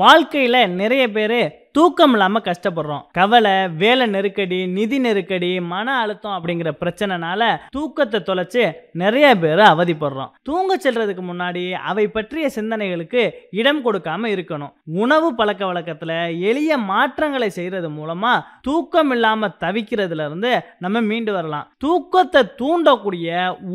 வாழ்க்கையில் நிறைய பேர் தூக்கம் இல்லாமல் கஷ்டப்படுறோம் கவலை வேலை நெருக்கடி நிதி நெருக்கடி மன அழுத்தம் அப்படிங்கிற பிரச்சனைனால தூக்கத்தை தொலைச்சு நிறைய பேர் அவதிப்படுறோம் தூங்க செல்றதுக்கு முன்னாடி அவை பற்றிய சிந்தனைகளுக்கு இடம் கொடுக்காம இருக்கணும் உணவு பழக்க வழக்கத்தில் எளிய மாற்றங்களை செய்கிறது மூலமாக தூக்கம் இல்லாமல் தவிக்கிறதுல இருந்து நம்ம மீண்டு வரலாம் தூக்கத்தை தூண்டக்கூடிய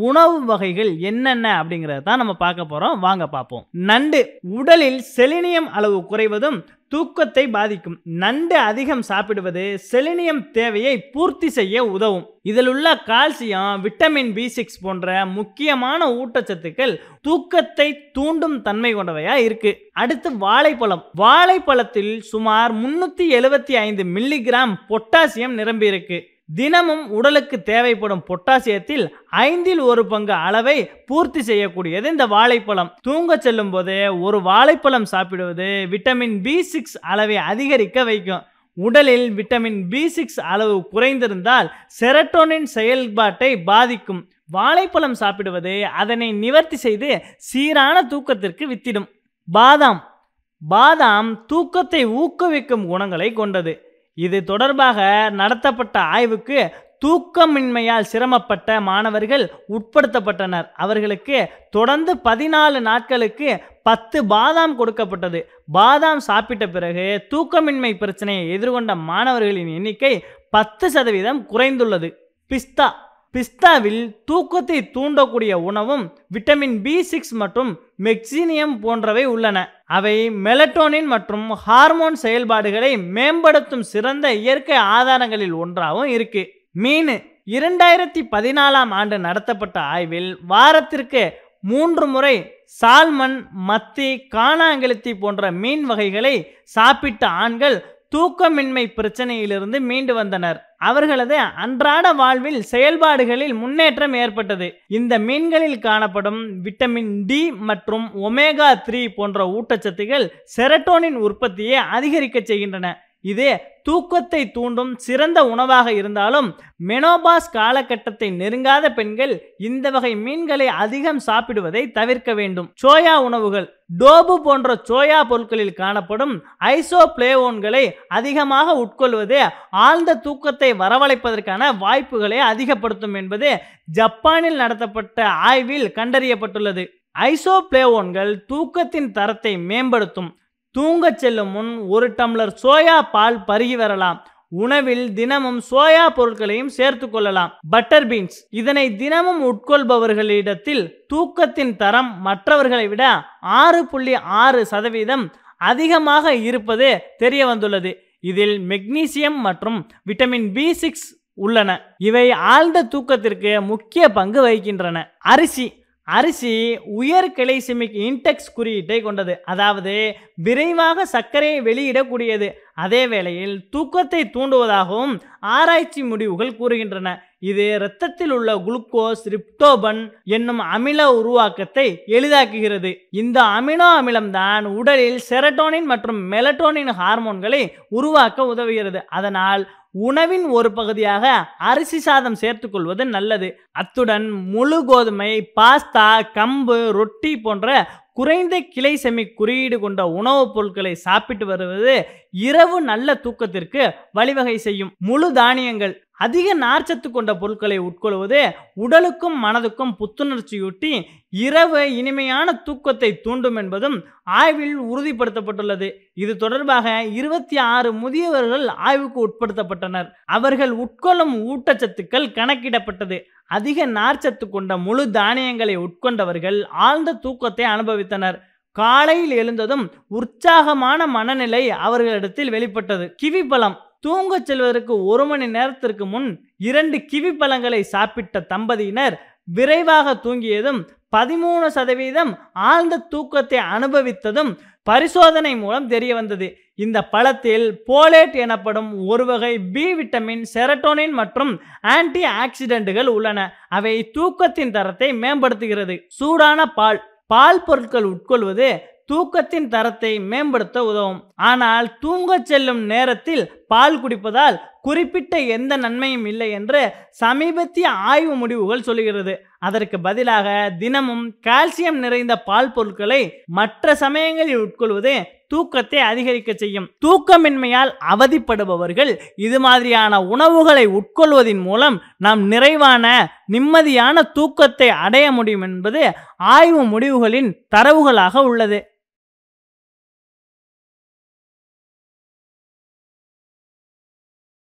உணவு வகைகள் என்னென்ன அப்படிங்கிறத தான் நம்ம பார்க்க போகிறோம் வாங்க பார்ப்போம் நண்டு உடலில் செலினியம் அளவு குறைவதும் தூக்கத்தை பாதிக்கும் நண்டு அதிகம் சாப்பிடுவது செலினியம் தேவையை பூர்த்தி செய்ய உதவும் இதில் உள்ள கால்சியம் விட்டமின் பி சிக்ஸ் போன்ற முக்கியமான ஊட்டச்சத்துக்கள் தூக்கத்தை தூண்டும் தன்மை கொண்டவையா இருக்கு அடுத்து வாழைப்பழம் வாழைப்பழத்தில் சுமார் முன்னூத்தி எழுபத்தி ஐந்து மில்லிகிராம் பொட்டாசியம் நிரம்பி இருக்கு தினமும் உடலுக்கு தேவைப்படும் பொட்டாசியத்தில் ஐந்தில் ஒரு பங்கு அளவை பூர்த்தி செய்யக்கூடியது இந்த வாழைப்பழம் தூங்க செல்லும் போதே ஒரு வாழைப்பழம் சாப்பிடுவது விட்டமின் பி சிக்ஸ் அளவை அதிகரிக்க வைக்கும் உடலில் விட்டமின் பி சிக்ஸ் அளவு குறைந்திருந்தால் செரட்டோனின் செயல்பாட்டை பாதிக்கும் வாழைப்பழம் சாப்பிடுவது அதனை நிவர்த்தி செய்து சீரான தூக்கத்திற்கு வித்திடும் பாதாம் பாதாம் தூக்கத்தை ஊக்குவிக்கும் குணங்களை கொண்டது இது தொடர்பாக நடத்தப்பட்ட ஆய்வுக்கு தூக்கமின்மையால் சிரமப்பட்ட மாணவர்கள் உட்படுத்தப்பட்டனர் அவர்களுக்கு தொடர்ந்து பதினாலு நாட்களுக்கு பத்து பாதாம் கொடுக்கப்பட்டது பாதாம் சாப்பிட்ட பிறகு தூக்கமின்மை பிரச்சனையை எதிர்கொண்ட மாணவர்களின் எண்ணிக்கை பத்து சதவீதம் குறைந்துள்ளது பிஸ்தா பிஸ்தாவில் தூக்கத்தை தூண்டக்கூடிய உணவும் விட்டமின் பி சிக்ஸ் மற்றும் மெக்சீனியம் போன்றவை உள்ளன அவை மெலட்டோனின் மற்றும் ஹார்மோன் செயல்பாடுகளை மேம்படுத்தும் சிறந்த இயற்கை ஆதாரங்களில் ஒன்றாகவும் இருக்கு மீன் இரண்டாயிரத்தி பதினாலாம் ஆண்டு நடத்தப்பட்ட ஆய்வில் வாரத்திற்கு மூன்று முறை சால்மன் மத்தி காணாங்கெளுத்தி போன்ற மீன் வகைகளை சாப்பிட்ட ஆண்கள் தூக்கமின்மை பிரச்சனையிலிருந்து மீண்டு வந்தனர் அவர்களது அன்றாட வாழ்வில் செயல்பாடுகளில் முன்னேற்றம் ஏற்பட்டது இந்த மீன்களில் காணப்படும் விட்டமின் டி மற்றும் ஒமேகா த்ரீ போன்ற ஊட்டச்சத்துகள் செரட்டோனின் உற்பத்தியை அதிகரிக்க செய்கின்றன இதே தூக்கத்தை தூண்டும் சிறந்த உணவாக இருந்தாலும் மெனோபாஸ் காலகட்டத்தை நெருங்காத பெண்கள் இந்த வகை மீன்களை அதிகம் சாப்பிடுவதை தவிர்க்க வேண்டும் சோயா உணவுகள் டோபு போன்ற சோயா பொருட்களில் காணப்படும் ஐசோப்ளேவோன்களை அதிகமாக உட்கொள்வது ஆழ்ந்த தூக்கத்தை வரவழைப்பதற்கான வாய்ப்புகளை அதிகப்படுத்தும் என்பது ஜப்பானில் நடத்தப்பட்ட ஆய்வில் கண்டறியப்பட்டுள்ளது ஐசோப்ளேவோன்கள் தூக்கத்தின் தரத்தை மேம்படுத்தும் தூங்கச் செல்லும் முன் ஒரு டம்ளர் சோயா பால் பருகி வரலாம் உணவில் தினமும் சோயா பொருட்களையும் சேர்த்து கொள்ளலாம் பட்டர் பீன்ஸ் இதனை தினமும் உட்கொள்பவர்களிடத்தில் தூக்கத்தின் தரம் மற்றவர்களை விட ஆறு புள்ளி ஆறு சதவீதம் அதிகமாக இருப்பது தெரிய வந்துள்ளது இதில் மெக்னீசியம் மற்றும் விட்டமின் பி சிக்ஸ் உள்ளன இவை ஆழ்ந்த தூக்கத்திற்கு முக்கிய பங்கு வகிக்கின்றன அரிசி அரிசி உயர் கிளைசிமிக் இன்டெக்ஸ் குறியீட்டை கொண்டது அதாவது விரைவாக சர்க்கரையை வெளியிடக்கூடியது அதே வேளையில் தூக்கத்தை தூண்டுவதாகவும் ஆராய்ச்சி முடிவுகள் கூறுகின்றன இது இரத்தத்தில் உள்ள குளுக்கோஸ் ரிப்டோபன் என்னும் அமில உருவாக்கத்தை எளிதாக்குகிறது இந்த அமினோ அமிலம்தான் உடலில் செரட்டோனின் மற்றும் மெலட்டோனின் ஹார்மோன்களை உருவாக்க உதவுகிறது அதனால் உணவின் ஒரு பகுதியாக அரிசி சாதம் சேர்த்துக்கொள்வது நல்லது அத்துடன் முழு கோதுமை பாஸ்தா கம்பு ரொட்டி போன்ற குறைந்த கிளை செமி குறியீடு கொண்ட உணவுப் பொருட்களை சாப்பிட்டு வருவது இரவு நல்ல தூக்கத்திற்கு வழிவகை செய்யும் முழு தானியங்கள் அதிக நார்ச்சத்து கொண்ட பொருட்களை உட்கொள்வது உடலுக்கும் மனதுக்கும் புத்துணர்ச்சியூட்டி இரவு இனிமையான தூக்கத்தை தூண்டும் என்பதும் ஆய்வில் உறுதிப்படுத்தப்பட்டுள்ளது இது தொடர்பாக இருபத்தி ஆறு முதியவர்கள் ஆய்வுக்கு உட்படுத்தப்பட்டனர் அவர்கள் உட்கொள்ளும் ஊட்டச்சத்துக்கள் கணக்கிடப்பட்டது அதிக நார்ச்சத்து கொண்ட முழு தானியங்களை உட்கொண்டவர்கள் ஆழ்ந்த தூக்கத்தை அனுபவித்தனர் காலையில் எழுந்ததும் உற்சாகமான மனநிலை அவர்களிடத்தில் வெளிப்பட்டது கிவி பழம் தூங்கச் செல்வதற்கு ஒரு மணி நேரத்திற்கு முன் இரண்டு கிவி பழங்களை சாப்பிட்ட தம்பதியினர் விரைவாக தூங்கியதும் பதிமூணு சதவீதம் ஆழ்ந்த தூக்கத்தை அனுபவித்ததும் பரிசோதனை மூலம் தெரிய வந்தது இந்த பழத்தில் போலேட் எனப்படும் ஒரு வகை பி விட்டமின் செரட்டோனின் மற்றும் ஆன்டி ஆக்சிடென்ட்டுகள் உள்ளன அவை தூக்கத்தின் தரத்தை மேம்படுத்துகிறது சூடான பால் பால் பொருட்கள் உட்கொள்வது தூக்கத்தின் தரத்தை மேம்படுத்த உதவும் ஆனால் தூங்கச் செல்லும் நேரத்தில் பால் குடிப்பதால் குறிப்பிட்ட எந்த நன்மையும் இல்லை என்று சமீபத்திய ஆய்வு முடிவுகள் சொல்கிறது அதற்கு பதிலாக தினமும் கால்சியம் நிறைந்த பால் பொருட்களை மற்ற சமயங்களில் உட்கொள்வது தூக்கத்தை அதிகரிக்க செய்யும் தூக்கமின்மையால் அவதிப்படுபவர்கள் இது மாதிரியான உணவுகளை உட்கொள்வதின் மூலம் நாம் நிறைவான நிம்மதியான தூக்கத்தை அடைய முடியும் என்பது ஆய்வு முடிவுகளின் தரவுகளாக உள்ளது